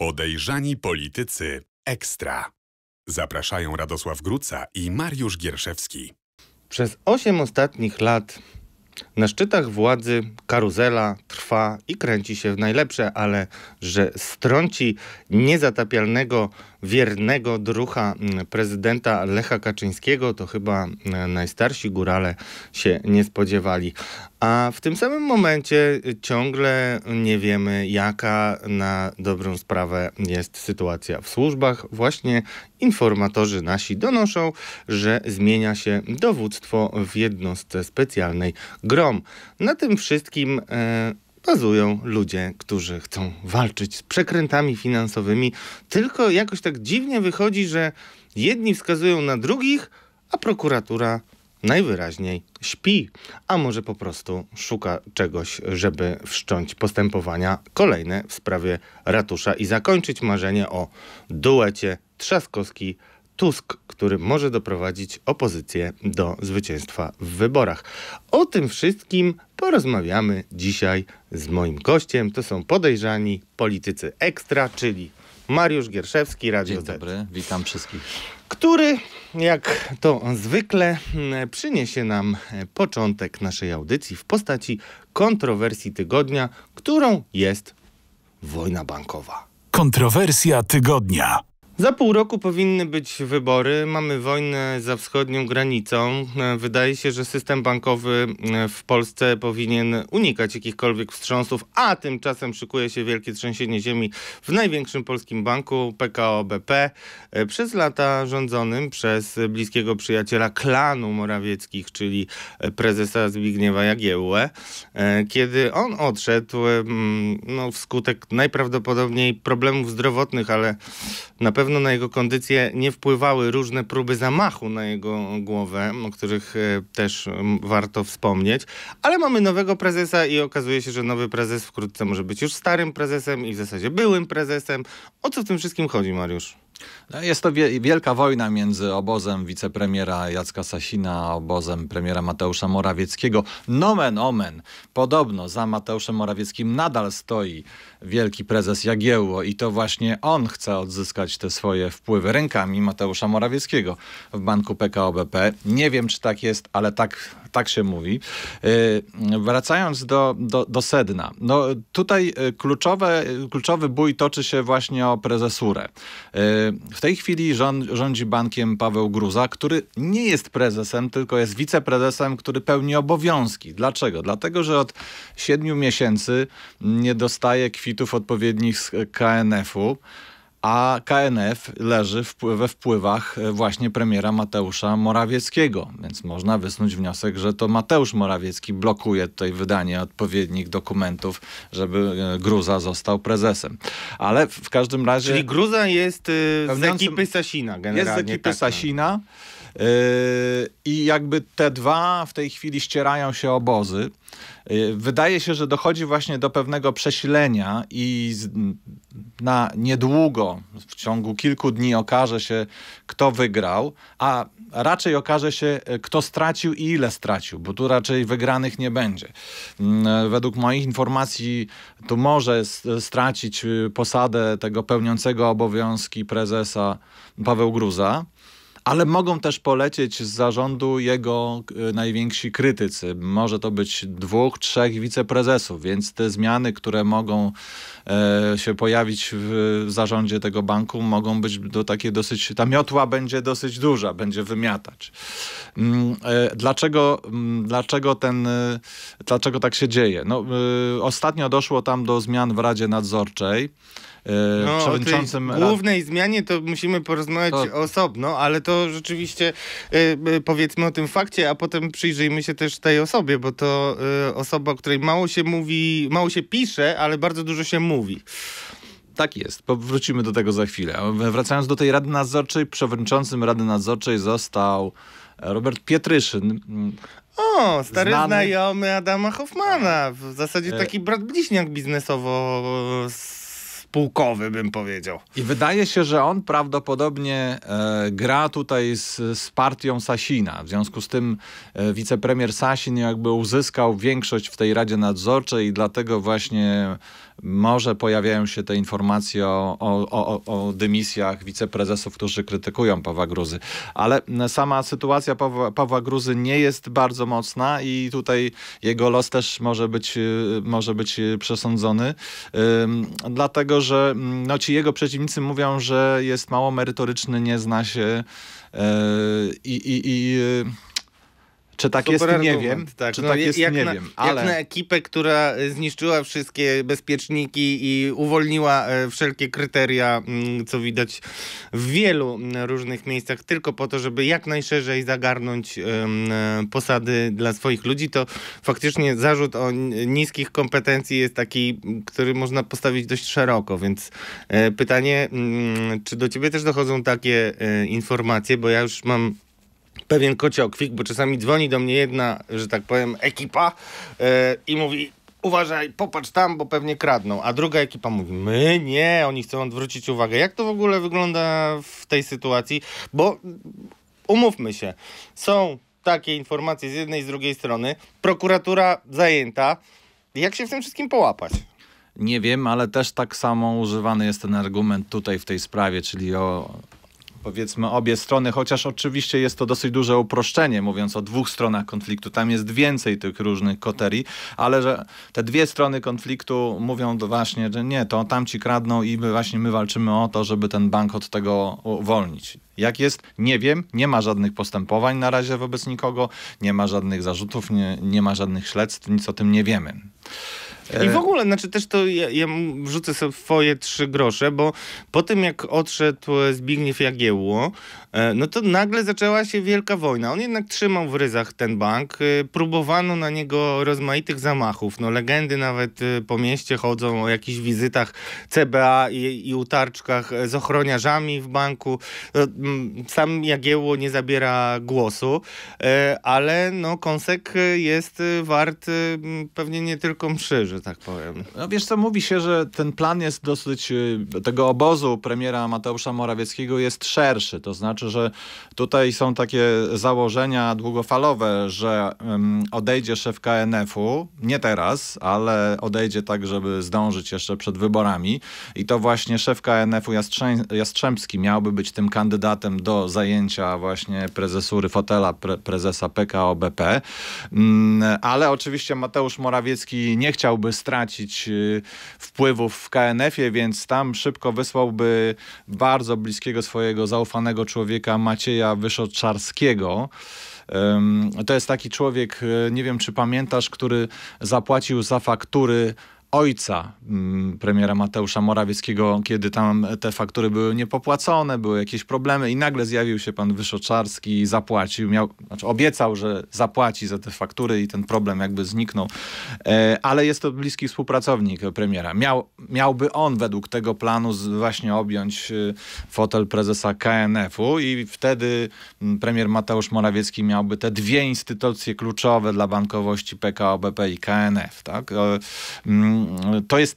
Podejrzani politycy ekstra. Zapraszają Radosław Gruca i Mariusz Gierszewski. Przez 8 ostatnich lat na szczytach władzy karuzela trwa i kręci się w najlepsze, ale że strąci niezatapialnego, wiernego drucha mm, prezydenta Lecha Kaczyńskiego, to chyba mm, najstarsi górale się nie spodziewali. A w tym samym momencie y, ciągle nie wiemy, jaka na dobrą sprawę jest sytuacja w służbach. Właśnie informatorzy nasi donoszą, że zmienia się dowództwo w jednostce specjalnej GRO są. Na tym wszystkim e, bazują ludzie, którzy chcą walczyć z przekrętami finansowymi, tylko jakoś tak dziwnie wychodzi, że jedni wskazują na drugich, a prokuratura najwyraźniej śpi, a może po prostu szuka czegoś, żeby wszcząć postępowania kolejne w sprawie ratusza i zakończyć marzenie o duecie Trzaskowski-Trzaskowski Tusk, który może doprowadzić opozycję do zwycięstwa w wyborach. O tym wszystkim porozmawiamy dzisiaj z moim gościem. To są podejrzani politycy ekstra, czyli Mariusz Gierszewski, Radio Dzień dobry, Z. witam wszystkich. Który, jak to zwykle, mm, przyniesie nam e, początek naszej audycji w postaci kontrowersji tygodnia, którą jest wojna bankowa. Kontrowersja tygodnia. Za pół roku powinny być wybory. Mamy wojnę za wschodnią granicą. E, wydaje się, że system bankowy e, w Polsce powinien unikać jakichkolwiek wstrząsów, a tymczasem szykuje się wielkie trzęsienie ziemi w największym polskim banku PKO BP. E, przez lata rządzonym przez bliskiego przyjaciela klanu Morawieckich, czyli prezesa Zbigniewa Jagiełłę. Kiedy on odszedł, mm, no, wskutek najprawdopodobniej problemów zdrowotnych, ale na pewno pewno na jego kondycję nie wpływały różne próby zamachu na jego głowę, o których e, też warto wspomnieć. Ale mamy nowego prezesa i okazuje się, że nowy prezes wkrótce może być już starym prezesem i w zasadzie byłym prezesem. O co w tym wszystkim chodzi, Mariusz? No, jest to wielka wojna między obozem wicepremiera Jacka Sasina a obozem premiera Mateusza Morawieckiego. Nomen omen, podobno za Mateuszem Morawieckim nadal stoi wielki prezes Jagiełło i to właśnie on chce odzyskać te swoje wpływy rękami Mateusza Morawieckiego w banku PKO BP. Nie wiem, czy tak jest, ale tak, tak się mówi. Y, wracając do, do, do, sedna. No, tutaj y, kluczowe, kluczowy bój toczy się właśnie o prezesurę. Y, w tej chwili rządzi bankiem Paweł Gruza, który nie jest prezesem, tylko jest wiceprezesem, który pełni obowiązki. Dlaczego? Dlatego, że od siedmiu miesięcy nie dostaje kwitów odpowiednich z KNF-u a KNF leży we wpływach e, właśnie premiera Mateusza Morawieckiego, więc można wysnuć wniosek, że to Mateusz Morawiecki blokuje tutaj wydanie odpowiednich dokumentów, żeby e, Gruza został prezesem. Ale w każdym razie... Czyli Gruza jest e, z ekipy Sasina generalnie. Jest z ekipy tak, no. Sasina. No. Yy, I jakby te dwa w tej chwili ścierają się obozy. Yy, wydaje się, że dochodzi właśnie do pewnego przesilenia i na niedługo, w ciągu kilku dni okaże się, kto wygrał, a raczej okaże się, yy, kto stracił i ile stracił, bo tu raczej wygranych nie będzie. Według moich informacji tu może stracić posadę tego pełniącego obowiązki prezesa Paweł Gruza, ale mogą też polecieć z zarządu jego e, najwięksi krytycy. Może to być dwóch, trzech wiceprezesów, więc te zmiany, które mogą e, się pojawić w zarządzie tego banku, mogą być do takiej dosyć, ta miotła będzie dosyć duża, będzie wymiatać. Mm, e, dlaczego, mm, dlaczego, ten, dlaczego tak się dzieje? No, ostatnio doszło tam do zmian w Radzie Nadzorczej. E, no, przewodniczącym... O tej głównej zmianie to musimy porozmawiać to... osobno, ale to rzeczywiście e, e, powiedzmy o tym fakcie, a potem przyjrzyjmy się też tej osobie, bo to osoba, o której mało się mówi, mało się pisze, ale bardzo dużo się mówi. Tak jest. Wrócimy do tego za chwilę. Wracając do tej Rady Nadzorczej, przewodniczącym Rady Nadzorczej został Robert Pietryszyn. O, stary znany... znajomy Adama Hoffmana. W zasadzie taki brat bliźniak biznesowo z pułkowy, bym powiedział. I wydaje się, że on prawdopodobnie e, gra tutaj z, z partią Sasina. W związku z tym e, wicepremier Sasin jakby uzyskał większość w tej Radzie Nadzorczej i dlatego właśnie może pojawiają się te informacje o, o, o, o dymisjach wiceprezesów, którzy krytykują Pawła Gruzy, ale e, sama sytuacja Pawła, Pawła Gruzy nie jest bardzo mocna i tutaj jego los też może być, e, może być e, przesądzony, dlatego że mm, no, ci jego przeciwnicy mówią, że jest mało merytoryczny, nie zna się i, i, i czy tak Super jest, nie wiem. Tak. Czy no, tak jest, jak nie na, wiem. Ale... Jak na ekipę, która zniszczyła wszystkie bezpieczniki i uwolniła e, wszelkie kryteria, mm, co widać w wielu mm, różnych miejscach, tylko po to, żeby jak najszerzej zagarnąć e, posady dla swoich ludzi, to faktycznie zarzut o niskich kompetencji jest taki, który można postawić dość szeroko, więc e, pytanie, mm, czy do ciebie też dochodzą takie informacje, bo ja już mam pewien kociokwik, bo czasami dzwoni do mnie jedna, że tak powiem, ekipa yy, i mówi uważaj, popatrz tam, bo pewnie kradną. A druga ekipa mówi, my nie, oni chcą odwrócić uwagę. Jak to w ogóle wygląda w tej sytuacji? Bo umówmy się, są takie informacje z jednej i z drugiej strony, prokuratura zajęta. Jak się w tym wszystkim połapać? Nie wiem, ale też tak samo używany jest ten argument tutaj w tej sprawie, czyli o powiedzmy obie strony, chociaż oczywiście jest to dosyć duże uproszczenie, mówiąc o dwóch stronach konfliktu. Tam jest więcej tych różnych koterii, ale że te dwie strony konfliktu mówią właśnie, że nie, to tamci kradną i my właśnie my walczymy o to, żeby ten bank od tego uwolnić. Jak jest? Nie wiem. Nie ma żadnych postępowań na razie wobec nikogo, nie ma żadnych zarzutów, nie, nie ma żadnych śledztw, nic o tym nie wiemy. I e, w ogóle, znaczy też to ja, ja wrzucę sobie swoje trzy grosze, bo po tym jak odszedł e, Zbigniew Jagiełło, e, no to nagle zaczęła się wielka wojna. On jednak trzymał w ryzach ten bank, próbowano na niego rozmaitych zamachów. No legendy nawet po mieście chodzą o jakichś wizytach CBA i, i utarczkach z ochroniarzami w banku. No, sam Jagiełło nie zabiera głosu, ale no Konsek jest wart pewnie nie tylko mszy, że tak powiem. No wiesz co, mówi się, że ten plan jest dosyć, y, tego obozu premiera Mateusza Morawieckiego jest szerszy. To znaczy, że tutaj są takie założenia długofalowe, że um, odejdzie szef KNF-u, nie teraz, ale odejdzie tak, żeby zdążyć jeszcze przed wyborami. I to właśnie szef KNF-u Jastrzę Jastrzębski miałby być tym kandydatem do zajęcia właśnie prezesury fotela pre prezesa PKO BP. Um, mm, ale oczywiście Mateusz Morawiecki nie chciałby mogłyby stracić y, wpływów w KNF-ie, więc tam szybko wysłałby bardzo bliskiego swojego zaufanego człowieka Macieja Wyszoczarskiego. To jest taki człowiek, y, nie wiem czy pamiętasz, który zapłacił za faktury ojca mm, premiera Mateusza Morawieckiego, kiedy tam te faktury były niepopłacone, były jakieś problemy i nagle zjawił się pan Wyszoczarski i zapłacił, miał, znaczy obiecał, że zapłaci za te faktury i ten problem jakby zniknął, e, ale jest to bliski współpracownik premiera. Miał, miałby on według tego planu właśnie objąć e, fotel prezesa KNF-u i wtedy mm, premier Mateusz Morawiecki miałby te dwie instytucje kluczowe dla bankowości PKO BP i KNF, tak? E, mm, to jest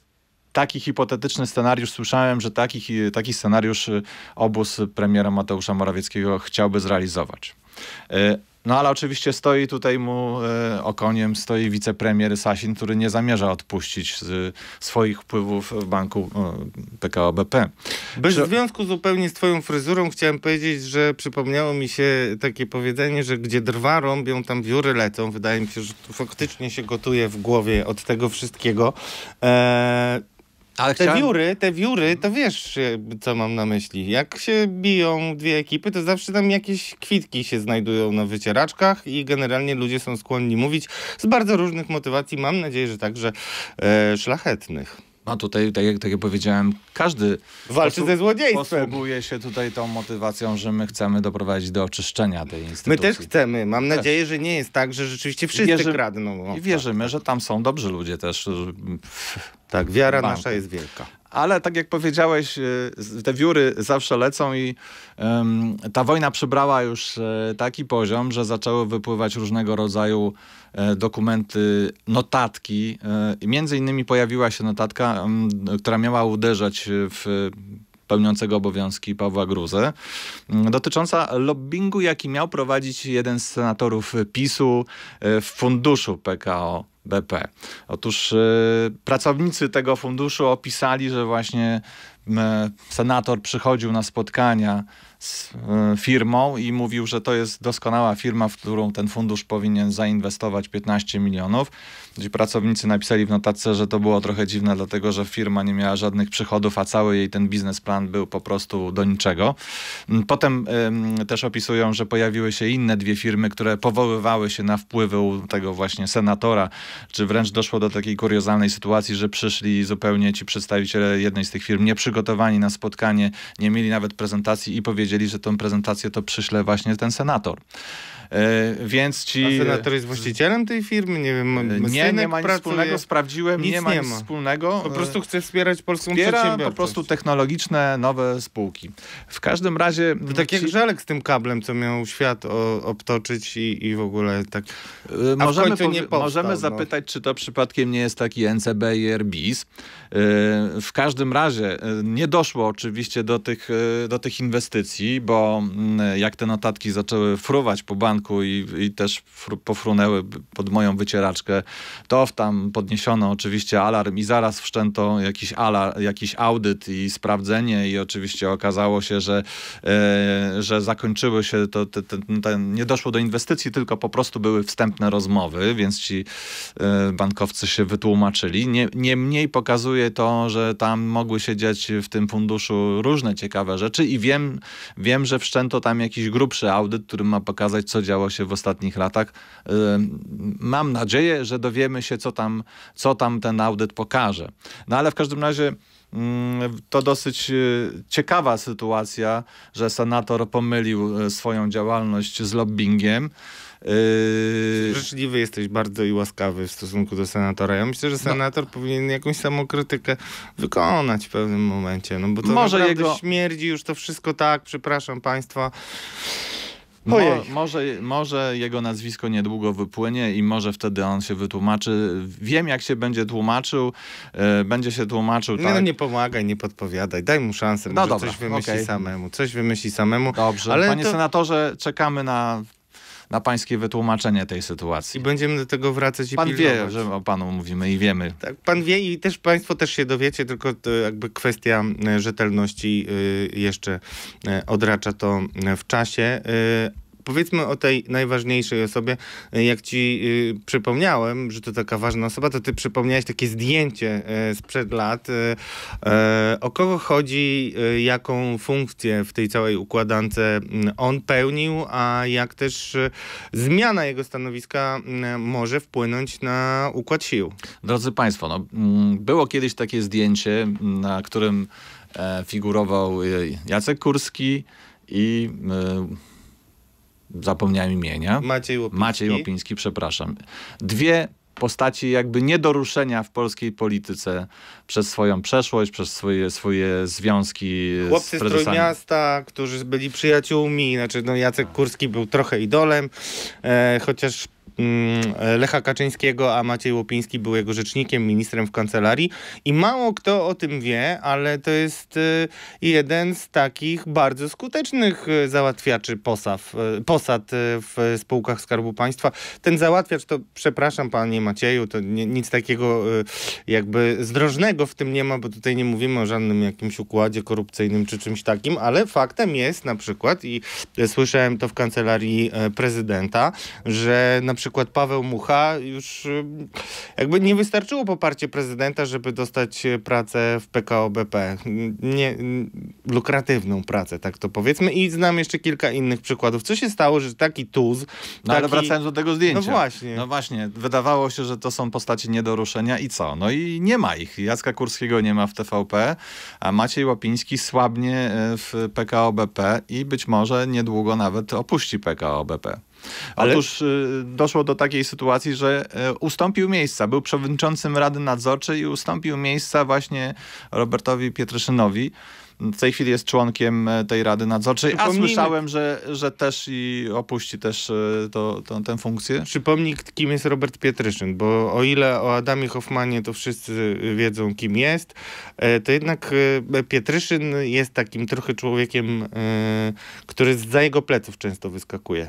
taki hipotetyczny scenariusz, słyszałem, że taki, taki scenariusz e, obóz premiera Mateusza Morawieckiego chciałby zrealizować. E, no ale oczywiście stoi tutaj mu e, okoniem, stoi wicepremier Sasin, który nie zamierza odpuścić z, e, swoich wpływów w banku e, o, PKO BP. Bez związku zupełnie z twoją fryzurą chciałem powiedzieć, że przypomniało mi się takie powiedzenie, że gdzie drwa rąbią, tam wióry lecą. Wydaje mi się, że tu faktycznie się gotuje w głowie od tego wszystkiego. E, ale te, chciałem... wióry, te wióry, to wiesz, co mam na myśli. Jak się biją dwie ekipy, to zawsze tam jakieś kwitki się znajdują na wycieraczkach i generalnie ludzie są skłonni mówić z bardzo różnych motywacji. Mam nadzieję, że także e, szlachetnych. No tutaj, tak jak, tak jak powiedziałem, każdy walczy ze złodziejstwem. Posługuje się tutaj tą motywacją, że my chcemy doprowadzić do oczyszczenia tej instytucji. My też chcemy. Mam nadzieję, że nie jest tak, że rzeczywiście wszyscy Wierzy... kradną. O, I tak, wierzymy, tak. że tam są dobrzy ludzie też. Tak, wiara banku. nasza jest wielka. Ale tak jak powiedziałeś, y, te wióry zawsze lecą i um, ta wojna przybrała już e, taki poziom, że zaczęły wypływać różnego rodzaju e, dokumenty, notatki. E, między innymi pojawiła się notatka, która miała uderzać w pełniącego obowiązki Pawła Gruzy, mm, dotycząca lobbingu, jaki miał prowadzić jeden z senatorów PiSu e, w funduszu PKO BP. Otóż e, pracownicy tego funduszu opisali, że właśnie e, senator przychodził na spotkania z y, firmą i mówił, że to jest doskonała firma, w którą ten fundusz powinien zainwestować 15 milionów. Ci pracownicy napisali w notatce, że to było trochę dziwne, dlatego że firma nie miała żadnych przychodów, a cały jej ten biznesplan był po prostu do niczego. Mm, potem ym, też opisują, że pojawiły się inne dwie firmy, które powoływały się na wpływy tego właśnie senatora, czy wręcz doszło do takiej kuriozalnej sytuacji, że przyszli zupełnie ci przedstawiciele jednej z tych firm nieprzygotowani na spotkanie, nie mieli nawet prezentacji i powiedzieli, powiedzieli, że tą prezentację to przyśle właśnie ten senator. E, więc ci... A senator jest właścicielem tej firmy? Nie wiem, e, Nie, nie ma nic pracuje, wspólnego, sprawdziłem, nic nie ma nic nie ma. wspólnego. Po prostu e, chce wspierać polską Wspiera przedsiębiorczość. po prostu technologiczne, nowe spółki. W każdym razie... To tak ci... jak Żelek z tym kablem, co miał świat o, obtoczyć i, i w ogóle tak... możemy, powstał, możemy no. zapytać, czy to przypadkiem nie jest taki NCB i Airbis. w każdym razie nie doszło oczywiście do tych, do tych inwestycji, bo mm, jak te notatki zaczęły fruwać po banku i, i też fru, pofrunęły pod moją wycieraczkę, to w tam podniesiono oczywiście alarm i zaraz wszczęto jakiś, alarm, jakiś audyt i sprawdzenie i oczywiście okazało się, że, e, że zakończyły się, to, te, te, te, nie doszło do inwestycji, tylko po prostu były wstępne rozmowy, więc ci e, bankowcy się wytłumaczyli. Nie, niemniej pokazuje to, że tam mogły się dziać w tym funduszu różne ciekawe rzeczy i wiem Wiem, że wszczęto tam jakiś grubszy audyt, który ma pokazać, co działo się w ostatnich latach. Mam nadzieję, że dowiemy się, co tam, co tam ten audyt pokaże. No ale w każdym razie to dosyć y, ciekawa sytuacja, że senator pomylił y, swoją działalność z lobbyingiem. Yy... Życzliwy jesteś bardzo i łaskawy w stosunku do senatora. Ja myślę, że no. senator no. powinien jakąś samokrytykę wykonać w pewnym momencie, no bo to Może naprawdę jego... śmierdzi już to wszystko tak, przepraszam państwa. Mo, może, może jego nazwisko niedługo wypłynie i może wtedy on się wytłumaczy. Wiem, jak się będzie tłumaczył. E, będzie się tłumaczył. Tak. Nie, no tak. nie pomagaj, nie podpowiadaj. Daj mu szansę. No dobra, coś wymyśli okay. samemu. Coś wymyśli samemu. Dobrze. Ale Panie to... senatorze, czekamy na na pańskie wytłumaczenie tej sytuacji. I będziemy do tego wracać i Pan wie, że o panu mówimy i wiemy. Tak, pan wie i też państwo też się dowiecie, tylko jakby kwestia e, rzetelności e, jeszcze e, odracza to w czasie, powiedzmy o tej najważniejszej osobie. E, jak ci y, przypomniałem, że to taka ważna osoba, to ty przypomniałeś takie zdjęcie y, sprzed lat. Y, o kogo chodzi, jaką funkcję w tej całej układance on pełnił, a jak też zmiana jego stanowiska może wpłynąć na układ sił. Drodzy Państwo, no, było kiedyś takie zdjęcie, na którym figurował Jacek Kurski i zapomniałem imienia. Maciej Łopiński. Maciej Łopiński, przepraszam. Dwie postaci jakby niedoruszenia w polskiej polityce przez swoją przeszłość, przez swoje, swoje związki Chłopcy z trójmiasta którzy byli przyjaciółmi, znaczy no Jacek Kurski był trochę idolem, e, chociaż Mm, Lecha Kaczyńskiego, a Maciej Łopiński był jego rzecznikiem, ministrem w kancelarii. I mało kto o tym wie, ale to jest y, jeden z takich bardzo skutecznych y, załatwiaczy y, posad, posad w spółkach Skarbu Państwa. Ten załatwiacz to, przepraszam panie Macieju, to nic takiego jakby zdrożnego w tym nie ma, bo tutaj nie mówimy o żadnym jakimś układzie korupcyjnym czy czymś takim, ale faktem jest na przykład, i słyszałem to w kancelarii prezydenta, że na przykład przykład Paweł Mucha już y, jakby nie wystarczyło poparcie prezydenta, żeby dostać y, pracę w PKO BP. Nie, lukratywną pracę, tak to powiedzmy. I znam jeszcze kilka innych przykładów. Co się stało, że taki tuz... No taki... ale wracając do tego zdjęcia. No właśnie. No właśnie. Wydawało się, że to są postaci nie do ruszenia i co? No i nie ma ich. Jacka Kurskiego nie ma w TVP, a Maciej Łapiński słabnie y, w PKO BP i być może niedługo nawet opuści PKO BP. Ale... Otóż y, doszło do takiej sytuacji, że y, ustąpił miejsca. Był przewodniczącym Rady Nadzorczej i ustąpił miejsca właśnie Robertowi Pietryszynowi w tej chwili jest członkiem e, tej Rady Nadzorczej, a słyszałem, że, że też i opuści też e, to, to, tę funkcję. Przypomnij, kim jest Robert Pietryszyn, bo o ile o Adamie Hoffmanie to wszyscy e, wiedzą, kim jest, to jednak Pietryszyn jest takim trochę człowiekiem, który z za jego pleców często wyskakuje.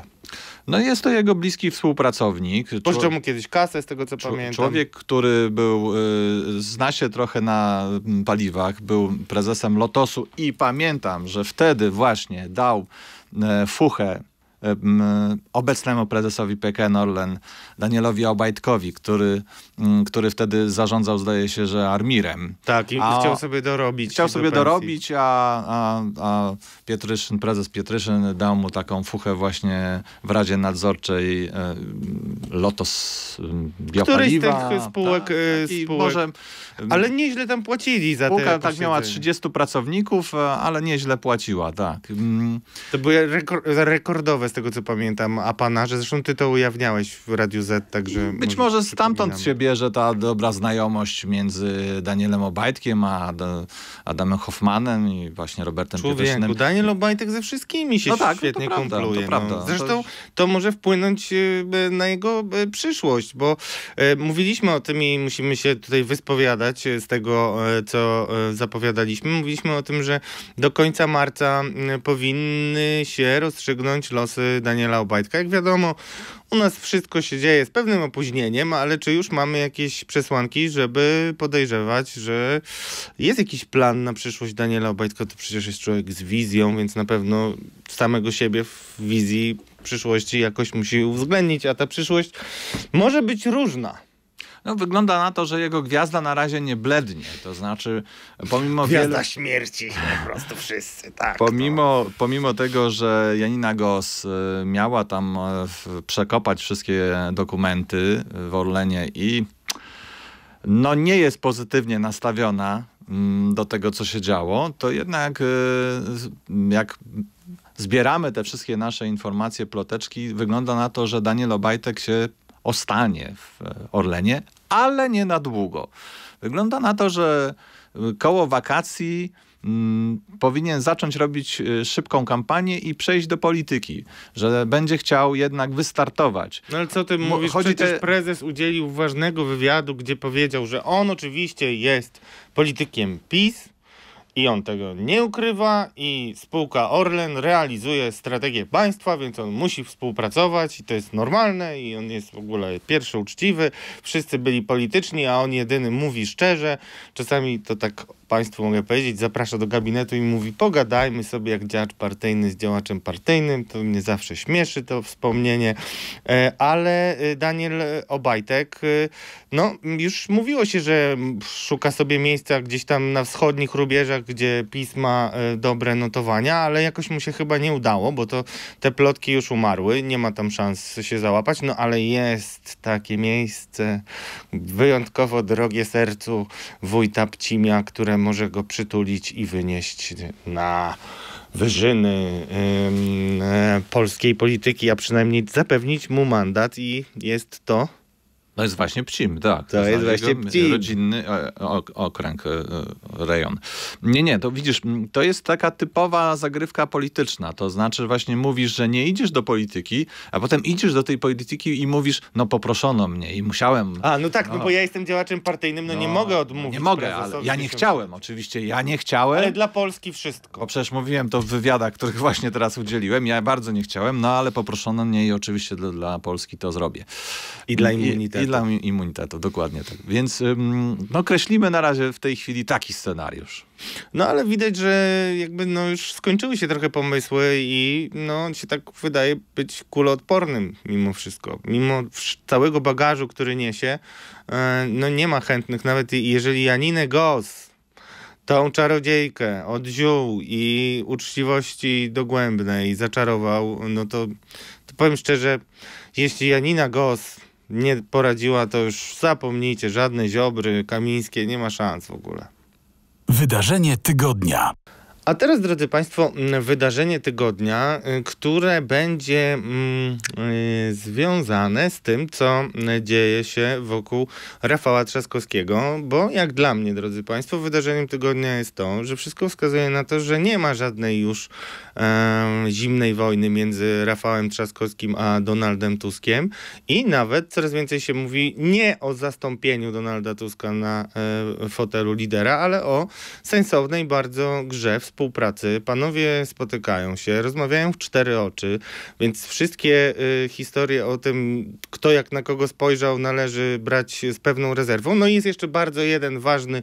No jest to jego bliski współpracownik. Pożyczał mu kiedyś kasę, z tego co pamiętam. Człowiek, który był, y, zna się trochę na mm, paliwach, był prezesem Lotosu i pamiętam, że wtedy właśnie dał e, fuchę obecnemu prezesowi PKN Orlen, Danielowi Obajtkowi, który, mm, który wtedy zarządzał, zdaje się, że Armirem. Tak, i a, chciał sobie dorobić. Chciał sobie dorobić, a, a, a Pietryszyn, prezes Pietryszyn dał mu taką fuchę właśnie w Radzie Nadzorczej e, Lotos mm, Biopaliwa. Który z tych spółek... Tak, e, tak spółek. Może, mm, ale nieźle tam płacili za spółka, te tak miała 30 pracowników, e, ale nieźle płaciła, tak. To były rekordowe tego co pamiętam, a pana, że zresztą ty to ujawniałeś w Radiu Z, także... I być może stamtąd się bierze ta dobra znajomość między Danielem Obajtkiem a Adamem Hoffmanem i właśnie Robertem Człowieku, Daniel Obajtek ze wszystkimi się no tak, no świetnie no prawda, kumpluje. Prawda, no. Zresztą to może wpłynąć e, na jego e, przyszłość, bo e, mówiliśmy o tym i musimy się tutaj wyspowiadać z tego, co zapowiadaliśmy. Mówiliśmy o tym, że do końca marca mm, powinny się rozstrzygnąć losy Y, Daniela Obajtka. Jak wiadomo, u nas wszystko się dzieje z pewnym opóźnieniem, ale czy już mamy jakieś przesłanki, żeby podejrzewać, że jest jakiś plan na przyszłość Daniela Obajtka? To przecież jest człowiek z wizją, więc na pewno samego siebie w wizji przyszłości jakoś musi uwzględnić, a ta przyszłość może być różna. No, wygląda na to, że jego gwiazda na razie nie blednie. To znaczy, pomimo Gwiazda wielu... śmierci, po prostu wszyscy, tak. Pomimo, to... pomimo tego, że Janina Gos y, miała tam y, przekopać wszystkie dokumenty w Orlenie i no nie jest pozytywnie nastawiona mm, do tego, co się działo, to jednak y, jak zbieramy te wszystkie nasze informacje, ploteczki, wygląda na to, że Daniel Obajtek się ostanie w Orlenie, ale nie na długo. Wygląda na to, że y, koło wakacji mm, powinien zacząć robić y, szybką kampanię i przejść do polityki, że będzie chciał jednak wystartować. No ale co ty mówisz? Chodzi Przecież te... prezes udzielił ważnego wywiadu, gdzie powiedział, że on oczywiście jest politykiem PiS, i on tego nie ukrywa i spółka Orlen realizuje strategię państwa, więc on musi współpracować i to jest normalne i on jest w ogóle pierwszy uczciwy. Wszyscy byli polityczni, a on jedyny mówi szczerze. Czasami to tak Państwu mogę powiedzieć, zaprasza do gabinetu i mówi: Pogadajmy sobie jak działacz partyjny z działaczem partyjnym. To mnie zawsze śmieszy to wspomnienie. E, ale e, Daniel Obajtek, e, no już mówiło się, że szuka sobie miejsca gdzieś tam na wschodnich rubieżach, gdzie pisma dobre notowania, ale jakoś mu się chyba nie udało, bo to te plotki już umarły. Nie ma tam szans się załapać. No ale jest takie miejsce wyjątkowo drogie sercu wójta Pcimia, które które może go przytulić i wynieść na wyżyny yy, polskiej polityki, a przynajmniej zapewnić mu mandat i jest to to no jest właśnie Pcim, tak. To jest właśnie Pcim. Rodzinny e, okręg, e, rejon. Nie, nie, to widzisz, to jest taka typowa zagrywka polityczna. To znaczy właśnie mówisz, że nie idziesz do polityki, a potem idziesz do tej polityki i mówisz, no poproszono mnie i musiałem. A, no tak, no, no bo ja jestem działaczem partyjnym, no, no nie mogę no odmówić. Nie mogę, ale ja nie chciałem, oczywiście, ja nie chciałem. Ale dla Polski wszystko. Bo przecież mówiłem to w wywiadach, których właśnie teraz udzieliłem, ja bardzo nie chciałem, no ale poproszono mnie i oczywiście dla, dla Polski to zrobię. I dla immunitetu. I dla immunitetu, dokładnie tak. Więc no, kreślimy na razie w tej chwili taki scenariusz. No ale widać, że jakby no, już skończyły się trochę pomysły i no, on się tak wydaje być kuloodpornym mimo wszystko. Mimo całego bagażu, który niesie, e, no nie ma chętnych. Nawet jeżeli Janinę Goss tą czarodziejkę odziął i uczciwości dogłębnej zaczarował, no to, to powiem szczerze, jeśli Janina Goss nie poradziła, to już zapomnijcie, żadne ziobry, kamińskie, nie ma szans w ogóle. Wydarzenie tygodnia. A teraz, drodzy Państwo, mm, wydarzenie tygodnia, y, które będzie mm, y, związane z tym, co mm, dzieje się wokół Rafała Trzaskowskiego, bo jak dla mnie, drodzy Państwo, wydarzeniem tygodnia jest to, że wszystko wskazuje na to, że nie ma żadnej już e, zimnej wojny między Rafałem Trzaskowskim a Donaldem Tuskiem i nawet coraz więcej się mówi nie o zastąpieniu Donalda Tuska na e, fotelu lidera, ale o sensownej bardzo grze w współpracy, panowie spotykają się, rozmawiają w cztery oczy, więc wszystkie y, historie o tym, kto jak na kogo spojrzał, należy brać z pewną rezerwą. No i jest jeszcze bardzo jeden ważny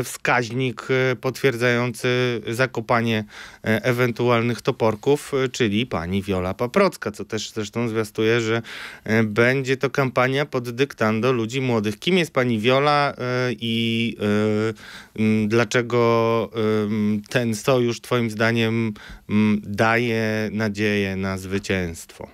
y, wskaźnik y, potwierdzający zakopanie y, ewentualnych toporków, czyli pani Wiola Paprocka, co też zresztą zwiastuje, że będzie to kampania pod dyktando ludzi młodych. Kim jest pani Wiola i dlaczego ten więc to już Twoim zdaniem mm, daje nadzieję na zwycięstwo.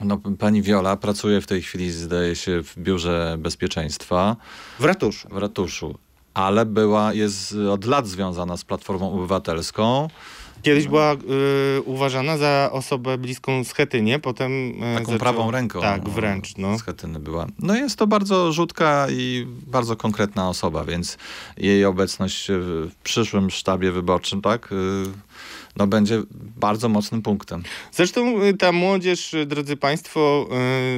No, pani Wiola pracuje w tej chwili, zdaje się, w biurze bezpieczeństwa. W ratuszu. W ratuszu. Ale była, jest od lat związana z Platformą Obywatelską. Kiedyś była y, uważana za osobę bliską Schetynie, potem... Y, Taką prawą ręką. Tak, wręcz. No. Schetyny była. No jest to bardzo rzutka i bardzo konkretna osoba, więc jej obecność w przyszłym sztabie wyborczym, tak... Y, no, będzie bardzo mocnym punktem. Zresztą y, ta młodzież, y, drodzy Państwo,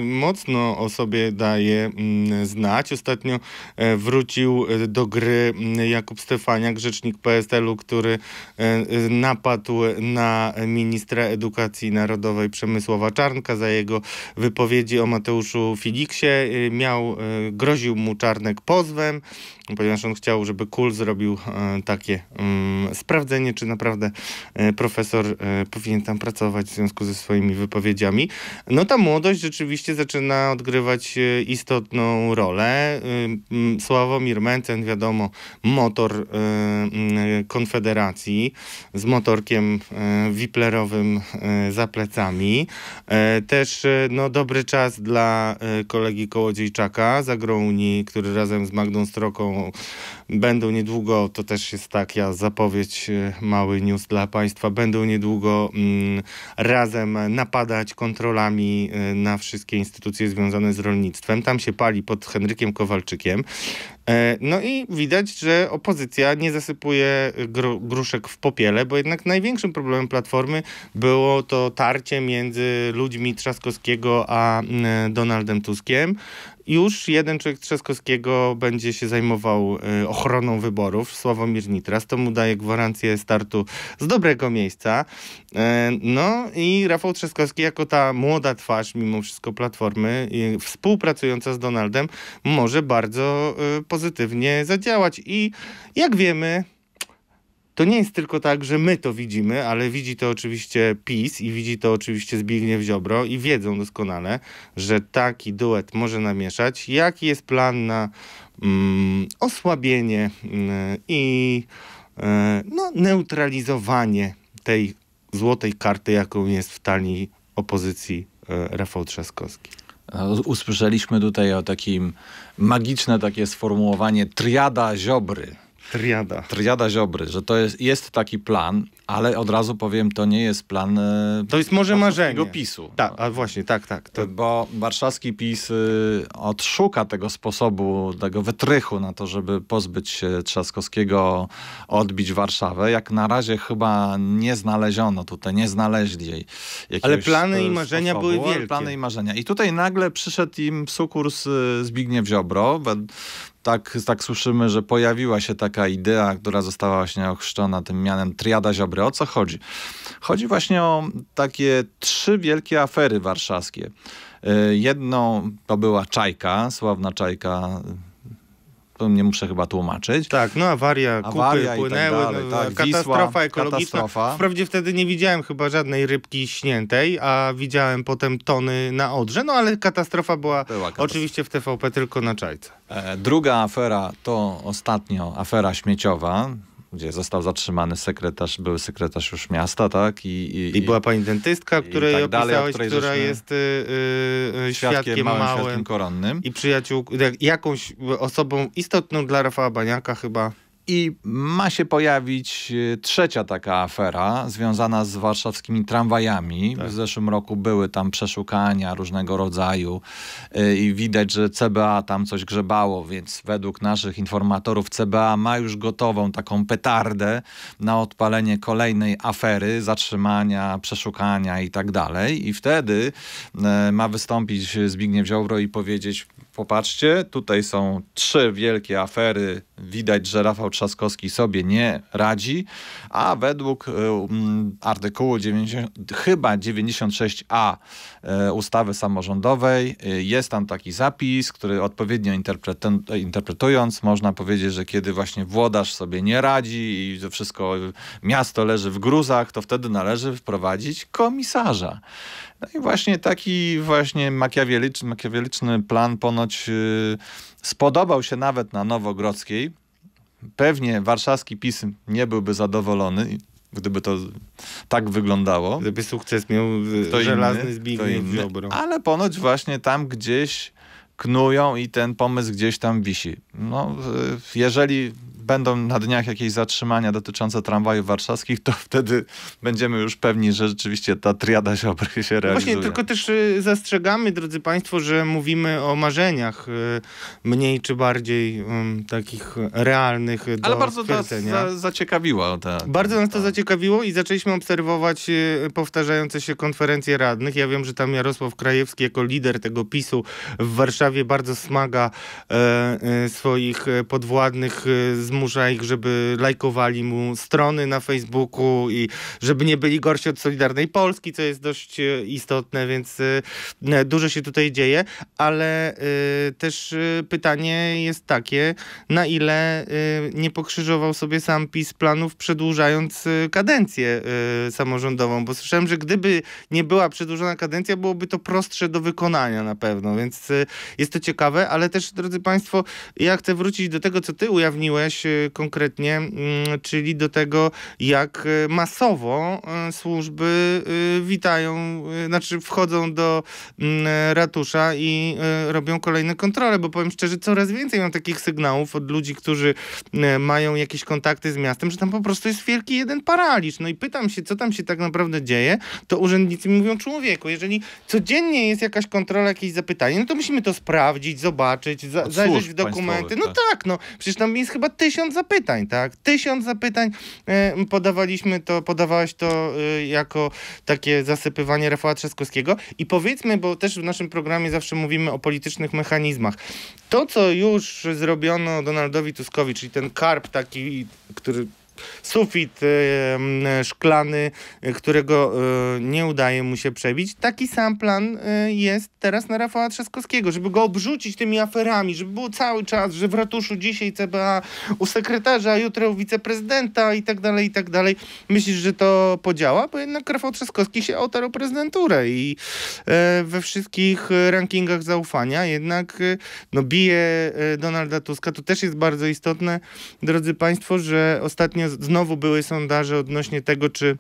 y, mocno o sobie daje mm, znać. Ostatnio e, wrócił do gry mm, Jakub Stefaniak, rzecznik PSL-u, który e, napadł na ministra edukacji narodowej Przemysława Czarnka za jego wypowiedzi o Mateuszu Filiksie. Miał, groził mu Czarnek pozwem ponieważ on chciał, żeby Kul zrobił e, takie mm, sprawdzenie, czy naprawdę e, profesor e, powinien tam pracować w związku ze swoimi wypowiedziami. No ta młodość rzeczywiście zaczyna odgrywać istotną rolę. Sławomir Mencen, wiadomo, motor Konfederacji z motorkiem wiplerowym za plecami. Też no, dobry czas dla kolegi Kołodziejczaka, Zagrouni, który razem z Magdą Stroką Będą niedługo, to też jest taka zapowiedź, e, mały news dla Państwa, będą niedługo mm, razem napadać kontrolami e, na wszystkie instytucje związane z rolnictwem. Tam się pali pod Henrykiem Kowalczykiem. E, no i widać, że opozycja nie zasypuje gruszek w popiele, bo jednak największym problemem Platformy było to tarcie między ludźmi Trzaskowskiego a mm, Donaldem Tuskiem. Już jeden człowiek Trzaskowskiego będzie się zajmował e, ochroną wyborów, Sławomir Nitras. To mu daje gwarancję startu z dobrego miejsca. E, no i Rafał Trzaskowski jako ta młoda twarz mimo wszystko Platformy, współpracująca z Donaldem, może bardzo e, pozytywnie zadziałać. I jak wiemy, to nie jest tylko tak, że my to widzimy, ale widzi to oczywiście PiS i widzi to oczywiście Zbigniew Ziobro i wiedzą doskonale, że taki duet może namieszać. Jaki jest plan na mm, osłabienie mm, i e, no, neutralizowanie tej złotej karty, jaką jest w talii opozycji yy, Rafał Trzaskowski? Usłyszeliśmy tutaj o takim magiczne takie sformułowanie triada Ziobry Triada. Triada Ziobry, że to jest, jest taki plan, ale od razu powiem, to nie jest plan... E, to jest może marzenie. PiSu. Tak, a właśnie, tak, tak. To... Bo warszawski PiS y, odszuka tego sposobu, tego wytrychu na to, żeby pozbyć się Trzaskowskiego, odbić Warszawę. Jak na razie chyba nie znaleziono tutaj, nie znaleźli jej. Ale plany i marzenia sposobu, były wielkie. Plany i marzenia. I tutaj nagle przyszedł im sukurs y, Zbigniew Ziobro, tak, tak słyszymy, że pojawiła się taka idea, która została właśnie ochrzczona tym mianem triada Ziobry. O co chodzi? Chodzi właśnie o takie trzy wielkie afery warszawskie. E, Jedną to była Czajka, sławna Czajka to nie muszę chyba tłumaczyć. Tak, no awaria, awaria kupy tak płynęły, tak dalej, no, tak, katastrofa Wisła, ekologiczna. Katastrofa. Wprawdzie wtedy nie widziałem chyba żadnej rybki śniętej, a widziałem potem tony na Odrze, no ale katastrofa była, była katastrofa. oczywiście w TVP tylko na czajce. E, druga afera to ostatnio afera śmieciowa, gdzie został zatrzymany sekretarz, były sekretarz już miasta, tak? I, i, I była pani dentystka, której tak dalej, opisałeś, której która jest yy, świadkiem, świadkiem małym, małym świadkiem koronnym. I przyjaciół, jakąś osobą istotną dla Rafała Baniaka chyba. I ma się pojawić e, trzecia taka afera związana z warszawskimi tramwajami. Tak. W zeszłym roku były tam przeszukania różnego rodzaju e, i widać, że CBA tam coś grzebało, więc według naszych informatorów CBA ma już gotową taką petardę na odpalenie kolejnej afery, zatrzymania, przeszukania i tak dalej. I wtedy e, ma wystąpić Zbigniew Ziobro i powiedzieć popatrzcie, tutaj są trzy wielkie afery Widać, że Rafał Trzaskowski sobie nie radzi, a według e, mm, artykułu 90, chyba 96a e, ustawy samorządowej e, jest tam taki zapis, który odpowiednio interpretując można powiedzieć, że kiedy właśnie włodarz sobie nie radzi i to wszystko miasto leży w gruzach, to wtedy należy wprowadzić komisarza. No i właśnie taki właśnie makiawieliczny, makiawieliczny plan ponoć y, Spodobał się nawet na Nowogrodzkiej. Pewnie warszawski PiS nie byłby zadowolony, gdyby to tak wyglądało. Gdyby sukces miał e, to żelazny Zbigniew Ziobro. Ale ponoć właśnie tam gdzieś knują i ten pomysł gdzieś tam wisi. No, e, jeżeli będą na dniach jakieś zatrzymania dotyczące tramwajów warszawskich, to wtedy będziemy już pewni, że rzeczywiście ta triada się no realizuje. Właśnie, tylko też y, zastrzegamy, drodzy Państwo, że mówimy o marzeniach y, mniej czy bardziej um, takich realnych do Ale bardzo nas za, zaciekawiło. Ta, bardzo nas to zaciekawiło i zaczęliśmy obserwować y, powtarzające się konferencje radnych. Ja wiem, że tam Jarosław Krajewski jako lider tego PiSu w Warszawie bardzo smaga e, e, swoich e, podwładnych e, z zmusza ich, żeby lajkowali mu strony na Facebooku i żeby nie byli gorsi od Solidarnej Polski, co jest dość e, istotne, więc e, e, dużo się tutaj dzieje, ale też pytanie jest takie, na ile nie pokrzyżował sobie sam PiS planów przedłużając kadencję samorządową, bo słyszałem, że gdyby nie była przedłużona kadencja, byłoby to prostsze do wykonania na pewno, więc jest to ciekawe, ale też drodzy Państwo, ja chcę wrócić do tego, co Ty ujawniłeś konkretnie, mm, czyli do tego, jak e, masowo e, służby e, witają, znaczy wchodzą do mm, ratusza i robią kolejne kontrole, bo powiem szczerze, coraz więcej mam takich sygnałów od ludzi, którzy mają jakieś kontakty z miastem, że tam po prostu jest wielki jeden paraliż. No i pytam się, co tam się tak naprawdę dzieje, to urzędnicy mówią, człowieku, jeżeli codziennie jest jakaś kontrola, jakieś zapytanie, no to musimy to sprawdzić, zobaczyć, za, zajrzeć w dokumenty. No tak. tak, no przecież tam jest chyba tysiąc tysiąc zapytań, tak? Tysiąc zapytań. E, podawaliśmy to, podawałaś to e, jako takie zasypywanie Rafała Trzaskowskiego. I powiedzmy, bo też w naszym programie zawsze mówimy o politycznych mechanizmach. To, co już zrobiono Donaldowi Tuskowi, czyli ten karp taki, który sufit szklany, e, którego e, nie udaje mu się przebić. Taki sam plan e, jest teraz na Rafała Trzaskowskiego, żeby go obrzucić tymi aferami, żeby było cały czas, że w ratuszu dzisiaj CBA u sekretarza, jutro u wiceprezydenta i tak dalej, i tak dalej. Myślisz, że to podziała? Bo jednak Rafał Trzaskowski się otarł prezydenturę i we wszystkich rankingach zaufania jednak no, bije Donalda Tuska. To też jest bardzo istotne, drodzy Państwo, że ostatnio znowu były sondaże odnośnie tego, czy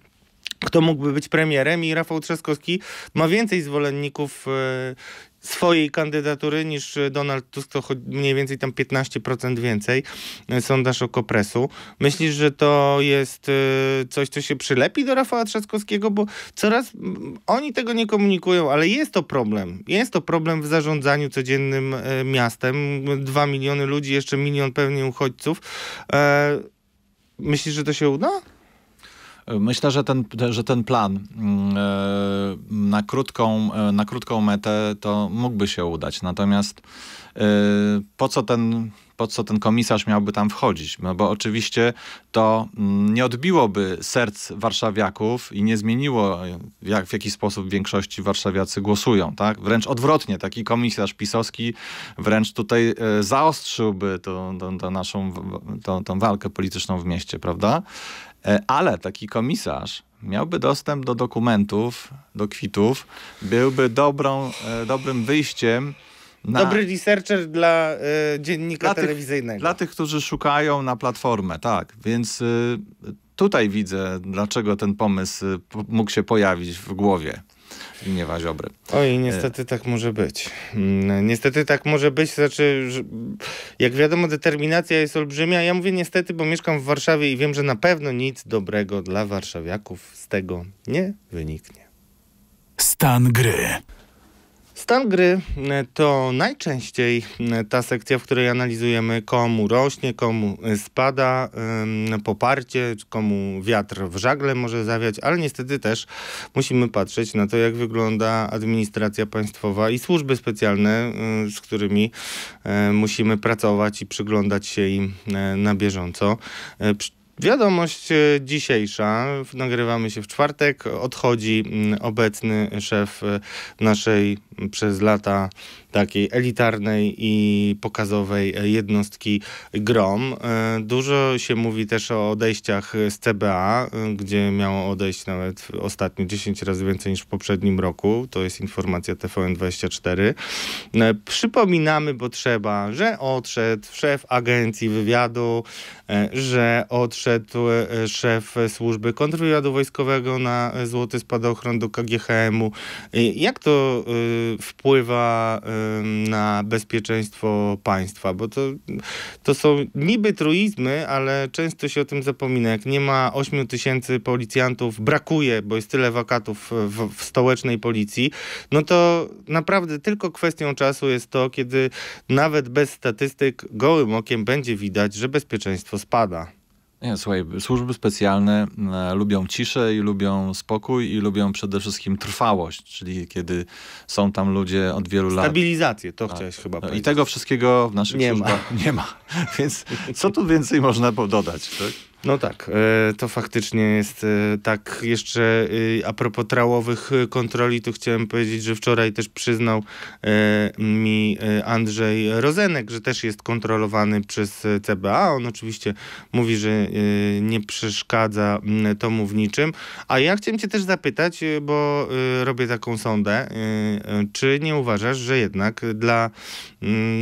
kto mógłby być premierem i Rafał Trzaskowski ma więcej zwolenników e, swojej kandydatury niż e, Donald Tusk, to mniej więcej tam 15% więcej, e, sondaż Okopresu. Myślisz, że to jest coś, co się przylepi do Rafała Trzaskowskiego? Bo coraz oni tego nie komunikują, ale jest to problem. Jest to problem w zarządzaniu codziennym miastem. Dwa miliony ludzi, jeszcze milion pewnie uchodźców Myślisz, że to się uda? Myślę, że ten, że ten plan mm, e, na krótką, e, na krótką metę to mógłby się udać. Natomiast e, po co ten po co ten komisarz miałby tam wchodzić? No bo oczywiście to mm, nie odbiłoby serc warszawiaków i nie zmieniło, jak, w jaki sposób w większości warszawiacy głosują. Tak? Wręcz odwrotnie, taki komisarz pisowski wręcz tutaj e, zaostrzyłby tą, tą, tą naszą tą, tą walkę polityczną w mieście, prawda? E, ale taki komisarz miałby dostęp do dokumentów, do kwitów, byłby dobrą, e, dobrym wyjściem na, Dobry researcher dla y, dziennika dla telewizyjnego. Tych, dla tych, którzy szukają na platformę, tak. Więc y, tutaj widzę, dlaczego ten pomysł y, mógł się pojawić w głowie. Gniewa Ziobry. Oj, e, niestety tak może być. Mm, niestety tak może być, znaczy, jak wiadomo, determinacja jest olbrzymia. Ja mówię niestety, bo mieszkam w Warszawie i wiem, że na pewno nic dobrego dla warszawiaków z tego nie wyniknie. Stan gry. Stan gry e, to najczęściej e, ta sekcja, w której analizujemy komu rośnie, komu e, spada poparcie, komu wiatr w żagle może zawiać, ale niestety też musimy patrzeć na to, jak wygląda administracja państwowa i służby specjalne, z którymi musimy pracować i przyglądać się im na bieżąco Wiadomość e, dzisiejsza, nagrywamy się w czwartek, odchodzi mm, obecny szef e, naszej przez lata takiej elitarnej i pokazowej jednostki Grom. E, dużo się mówi też o odejściach z CBA, e, gdzie miało odejść nawet ostatnio 10 razy więcej niż w poprzednim roku. To jest informacja TVN24. E, przypominamy, bo trzeba, że odszedł szef agencji wywiadu, że odszedł szef służby kontrwywiadu wojskowego na Złoty Spadochron do KGHM-u. Jak to wpływa na bezpieczeństwo państwa, bo to, to są niby truizmy, ale często się o tym zapomina. Jak nie ma 8 tysięcy policjantów, brakuje, bo jest tyle wakatów w, w stołecznej policji, no to naprawdę tylko kwestią czasu jest to, kiedy nawet bez statystyk gołym okiem będzie widać, że bezpieczeństwo spada. Nie, słuchaj, służby specjalne e, lubią ciszę i lubią spokój i lubią przede wszystkim trwałość, czyli kiedy są tam ludzie od wielu lat. Stabilizację, to tak. chciałeś chyba no powiedzieć. I tego wszystkiego w naszych nie służbach ma. nie ma. Więc co tu więcej można dodać? Tak? No tak, e, to faktycznie jest e, tak. Jeszcze e, a propos trałowych kontroli, to chciałem powiedzieć, że wczoraj też przyznał mi Andrzej Rozenek, że też jest kontrolowany przez CBA. On oczywiście mówi, że nie przeszkadza to mu w niczym. A ja chciałem cię też zapytać, bo robię taką sondę, czy nie uważasz, że jednak dla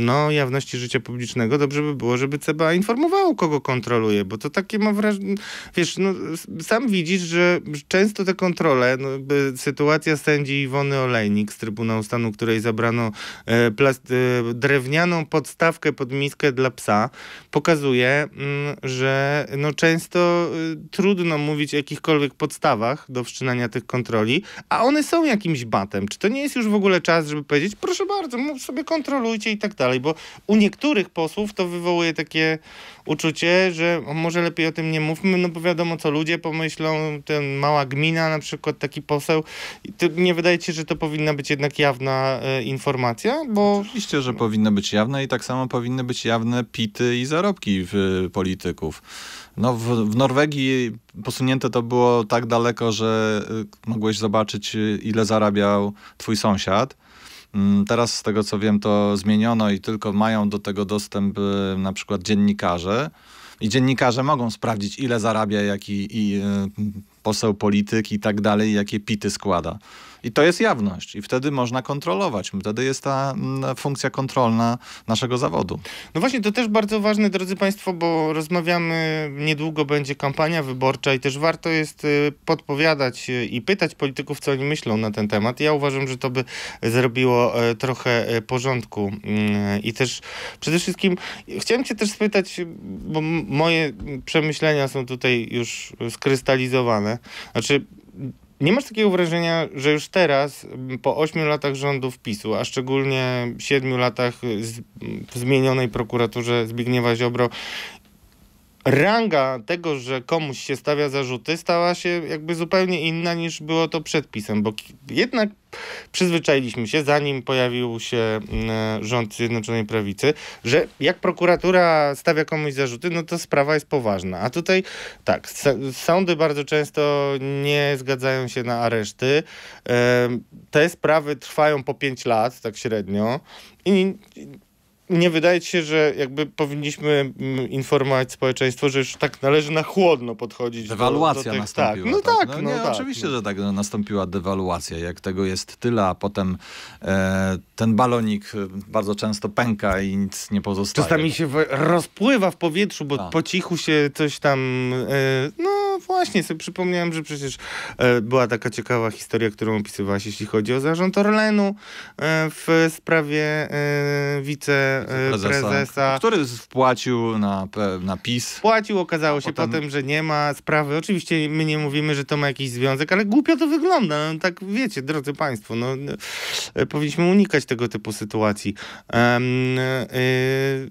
no, jawności życia publicznego dobrze by było, żeby CBA informowało, kogo kontroluje, bo to takie ma wrażenie, wiesz, no, sam widzisz, że często te kontrole, no, sytuacja sędzi Iwony Olejnik z Trybunału Stanu, której zabrano e, plast, e, drewnianą podstawkę pod miskę dla psa, pokazuje, m, mm, że no, często e, trudno mówić o jakichkolwiek podstawach do wszczynania tych kontroli, a one są jakimś batem. Czy to nie jest już w ogóle czas, żeby powiedzieć, proszę bardzo, sobie kontrolujcie i tak dalej, bo u niektórych posłów to wywołuje takie uczucie, że może lepiej o tym tym nie mówmy, no bo wiadomo, co ludzie pomyślą, ten mała gmina, na przykład taki poseł. nie wydaje ci się, że to powinna być jednak jawna e, informacja? Bo... Oczywiście, że powinna być jawna i tak samo powinny być jawne pity i zarobki w, y, polityków. No, w, w Norwegii posunięte to było tak daleko, że y, mogłeś zobaczyć, ile zarabiał twój sąsiad. Mm, teraz z tego co wiem to zmieniono i tylko mają do tego dostęp na przykład dziennikarze i dziennikarze mogą sprawdzić, ile zarabia jaki i, y, poseł polityk i tak dalej, jakie pity składa. I to jest jawność i wtedy można kontrolować. Wtedy jest ta mm, funkcja kontrolna naszego zawodu. No właśnie, to też bardzo ważne, drodzy Państwo, bo rozmawiamy, niedługo będzie kampania wyborcza i też warto jest y, podpowiadać y, i pytać polityków, co oni myślą na ten temat. Ja uważam, że to by zrobiło e, trochę e, porządku mm, i też przede wszystkim chciałem Cię też spytać, bo moje przemyślenia są tutaj już skrystalizowane. Znaczy, nie masz takiego wrażenia, że już teraz, mm, po ośmiu latach rządów PiSu, a szczególnie siedmiu latach w zmienionej prokuraturze Zbigniewa Ziobro, ranga tego, że komuś się stawia zarzuty, stała się jakby zupełnie inna niż było to przedpisem, bo jednak przyzwyczailiśmy się, zanim pojawił się mm, e, rząd Zjednoczonej Prawicy, że jak prokuratura stawia komuś zarzuty, no to sprawa jest poważna. A tutaj tak, sądy bardzo często nie zgadzają się na areszty. Te sprawy trwają po 5 lat, tak średnio. I nie wydaje się, że jakby powinniśmy mm, informować społeczeństwo, że już tak należy na chłodno podchodzić. Dewaluacja do, do tych, nastąpiła. Tak, no tak. tak no, no nie, tak, oczywiście, no. że tak no, nastąpiła dewaluacja. Jak tego jest tyle, a potem e, ten balonik e, bardzo często pęka i nic nie pozostaje. Czasami się w, rozpływa w powietrzu, bo tak. po cichu się coś tam... E, no, no właśnie, sobie przypomniałem, że przecież e, była taka ciekawa historia, którą opisywałaś, jeśli chodzi o zarząd Orlenu e, w sprawie e, wiceprezesa. E, Który wpłacił na, na PiS. Płacił, okazało się potem... potem... że nie ma sprawy. Oczywiście my nie mówimy, że to ma jakiś związek, ale głupio to wygląda. No, tak wiecie, drodzy państwo, no, no e, powinniśmy unikać tego typu sytuacji. E,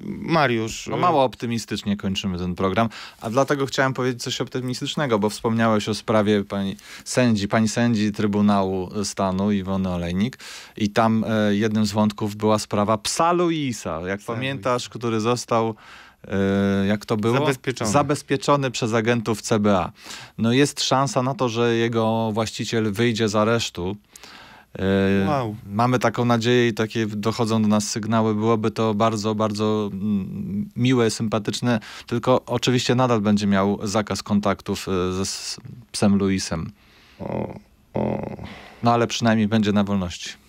Mariusz. No mało optymistycznie kończymy ten program, a dlatego chciałem powiedzieć coś optymistycznego politycznego, bo wspomniałeś o sprawie pani sędzi, pani sędzi Trybunału Stanu Iwony Olejnik i tam e, jednym z wątków była sprawa psa Luisa, jak psa pamiętasz, Luisa. który został e, jak to było? Zabezpieczony. Zabezpieczony. przez agentów CBA. No jest szansa na to, że jego właściciel wyjdzie z aresztu. Yy, wow. Mamy taką nadzieję i takie dochodzą do nas sygnały. Byłoby to bardzo, bardzo mm, miłe, sympatyczne, tylko oczywiście nadal będzie miał zakaz kontaktów yy, ze psem Luisem. No ale przynajmniej będzie na wolności.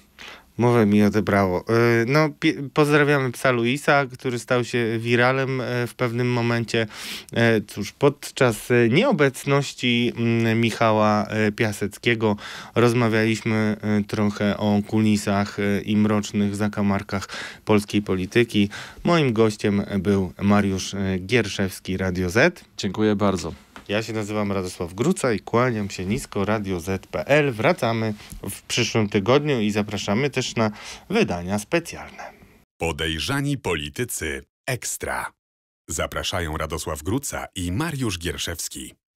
Mowę mi odebrało. E, no, pozdrawiamy psa Luisa, który stał się wiralem e, w pewnym momencie. E, cóż, podczas nieobecności mm, Michała Piaseckiego rozmawialiśmy trochę o kulisach i mrocznych zakamarkach polskiej polityki. Moim gościem był Mariusz Gierszewski, Radio Z. Dziękuję bardzo. Ja się nazywam Radosław Gruca i kłaniam się nisko Radio ZPL. Wracamy w przyszłym tygodniu i zapraszamy też na wydania specjalne. Podejrzani politycy ekstra. Zapraszają Radosław Gruca i Mariusz Gierszewski.